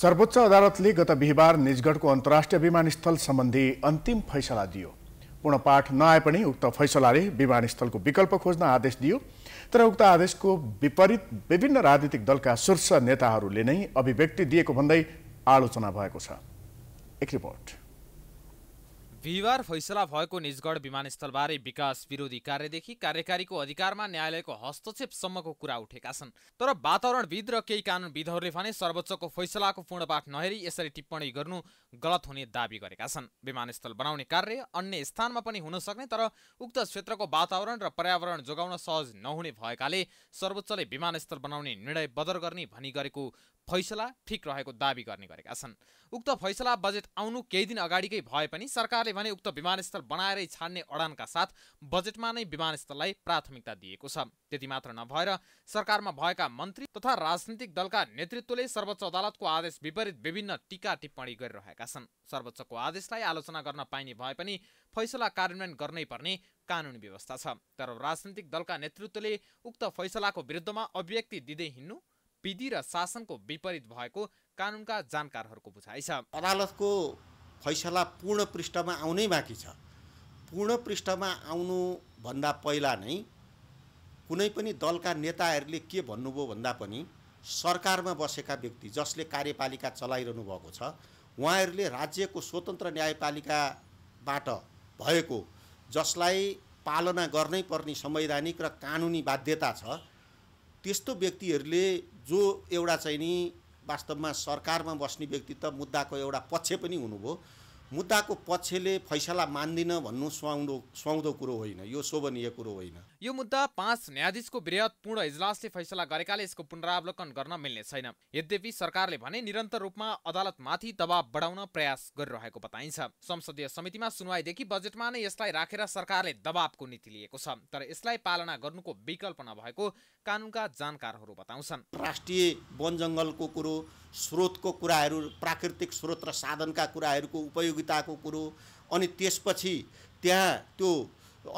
सर्वोच्च अदालतले गत बिहिबार निजगढको अन्तर्राष्ट्रिय विमानस्थल सम्बन्धी अन्तिम फैसला दियो पूर्ण पाठ नआए पनि उक्त फैसलाले विमानस्थलको विकल्प खोज्न आदेश दियो तर उक्त आदेशको विपरीत विभिन्न राजनीतिक दलका शीर्ष नेताहरूले नै अभिव्यक्ति दिएको भन्दै आलोचना भएको छ एक रिपोर्ट बिहिबार फैसला भएको निजगढ विमानस्थलबारे विकास विरोधी कार्यदेखि कार्यकारीको अधिकारमा न्यायालयको हस्तक्षेपसम्मको कुरा उठेका छन् तर वातावरणविद र केही कानुनविदहरूले भने सर्वोच्चको फैसलाको पूर्णपाठ नहेरी यसरी टिप्पणी गर्नु गलत हुने दावी गरेका छन् विमानस्थल बनाउने कार्य अन्य स्थानमा पनि हुन सक्ने तर उक्त क्षेत्रको वातावरण र पर्यावरण जोगाउन सहज नहुने भएकाले सर्वोच्चले विमानस्थल बनाउने निर्णय बदर गर्ने भनी गरेको फैसला ठिक रहेको दावी गर्ने गरेका छन् उक्त फैसला बजेट आउनु केही दिन अगाडिकै भए पनि सरकारले भने उक्त विमानस्थल बनाएरै छाड्ने अडानका साथ बजेटमा नै विमानस्थललाई प्राथमिकता दिएको छ त्यति मात्र नभएर सरकारमा भएका मन्त्री तथा राजनीतिक दलका नेतृत्वले सर्वोच्च अदालतको आदेश विपरीत विभिन्न टिका टिप्पणी गरिरहेका छन् सर्वोच्चको आदेशलाई आलोचना गर्न पाइने भए पनि फैसला कार्यान्वयन गर्नै पर्ने कानुनी व्यवस्था छ तर राजनीतिक दलका नेतृत्वले उक्त फैसलाको विरुद्धमा अभिव्यक्ति दिँदै हिँड्नु विधि र शासनको विपरीत भएको कानुनका जानकारहरूको बुझाइ छ अदालतको फैसला पूर्ण पृष्ठमा आउनै बाँकी छ पूर्ण पृष्ठमा आउनुभन्दा पहिला नै कुनै पनि दलका नेताहरूले के भन्नुभयो भन्दा पनि सरकारमा बसेका व्यक्ति जसले कार्यपालिका चलाइरहनु भएको छ उहाँहरूले राज्यको स्वतन्त्र न्यायपालिकाबाट भएको जसलाई पालना गर्नै पर्ने संवैधानिक र कानुनी बाध्यता छ त्यस्तो व्यक्तिहरूले जो एउटा चाहिँ नि वास्तवमा सरकारमा बस्ने व्यक्ति त मुद्दाको एउटा पक्ष पनि हुनुभयो मुद्दाको पक्षले फैसला मान्दिन भन्नु सुहाउँदो सुहाउँदो कुरो होइन यो शोभनीय कुरो होइन यो मुद्दा पाँच न्यायाधीशको पूर्ण इजलासले फैसला गरेकाले यसको पुनरावलोकन गर्न मिल्ने छैन यद्यपि सरकारले भने निरन्तर रूपमा अदालतमाथि दबाव बढाउन प्रयास गरिरहेको बताइन्छ संसदीय समितिमा सुनवाईदेखि बजेटमा नै यसलाई राखेर सरकारले दबावको नीति लिएको छ तर यसलाई पालना गर्नुको विकल्प नभएको कानुनका जानकारहरू बताउँछन् राष्ट्रिय वन जङ्गलको कुरो स्रोतको कुराहरू प्राकृतिक स्रोत र साधनका कुराहरूको उपयोग प्रतियोगिताको कुरो अनि त्यसपछि त्यहाँ त्यो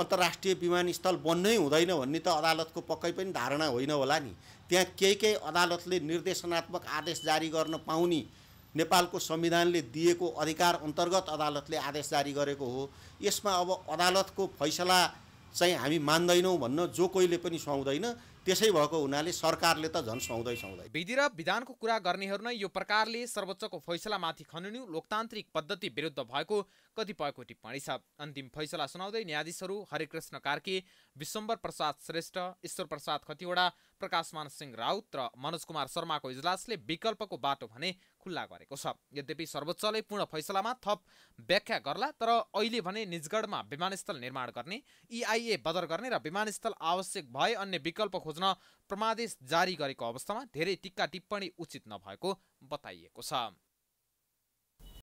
अन्तर्राष्ट्रिय विमानस्थल बन्नै हुँदैन भन्ने त अदालतको पक्कै पनि धारणा होइन होला नि त्यहाँ केही केही अदालतले निर्देशनात्मक आदेश जारी गर्न पाउने नेपालको संविधानले दिएको अधिकार अन्तर्गत अदालतले आदेश जारी गरेको हो यसमा अब अदालतको फैसला चाहिँ हामी मान्दैनौँ भन्न जो कोहीले पनि सुहाउँदैन त्यसै भएको हुनाले सरकारले त झन् सुहाउँदै सुहाउँदै विधि र विधानको कुरा गर्नेहरू नै यो प्रकारले सर्वोच्चको फैसलामाथि खनिनु लोकतान्त्रिक पद्धति विरुद्ध भएको कतिपयको टिप्पणी छ अन्तिम फैसला सुनाउँदै न्यायाधीशहरू हरिकृष्ण कार्के विश्वम्बर प्रसाद श्रेष्ठ ईश्वर प्रसाद खतिवडा प्रकाशमान सिंह राउत र मनोज कुमार शर्माको इजलासले विकल्पको बाटो भने खुल्ला गरेको छ यद्यपि सर्वोच्चले पूर्ण फैसलामा थप व्याख्या गर्ला तर अहिले भने निजगढमा विमानस्थल निर्माण गर्ने इआइए e बदर गर्ने र विमानस्थल आवश्यक भए अन्य विकल्प खोज्न प्रमादेश जारी गरेको अवस्थामा धेरै टिक्का टिप्पणी उचित नभएको बताइएको छ